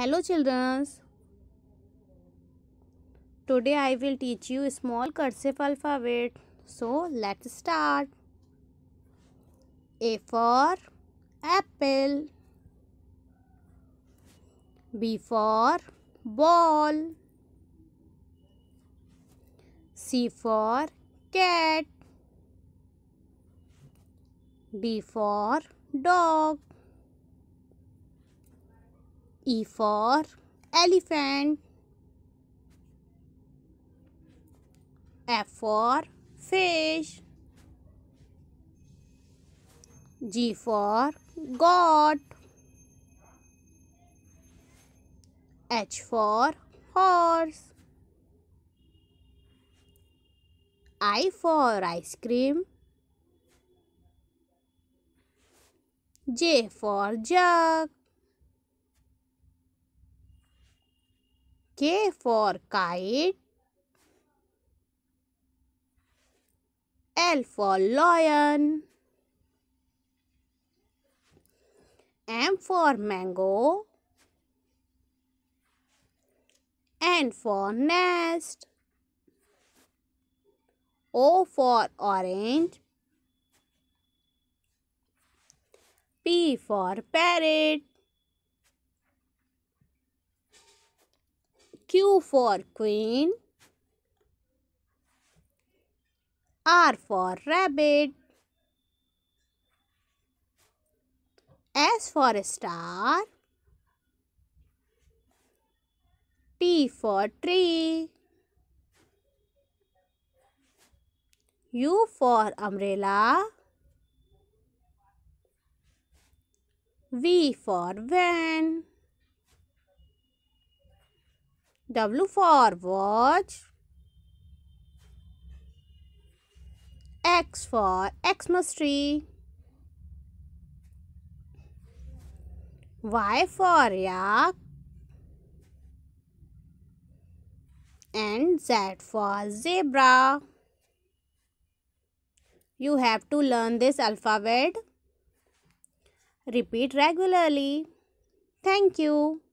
Hello children. Today I will teach you small cursive alphabet. So let's start. A for apple. B for ball. C for cat. D for dog. E for elephant. F for fish. G for goat. H for horse. I for ice cream. J for jug. K for kite, L for lion, M for mango, N for nest, O for orange, P for parrot, Q for queen, R for rabbit, S for star, T for tree, U for umbrella, V for van. W for watch. X for Xmas tree. Y for yak. And Z for zebra. You have to learn this alphabet. Repeat regularly. Thank you.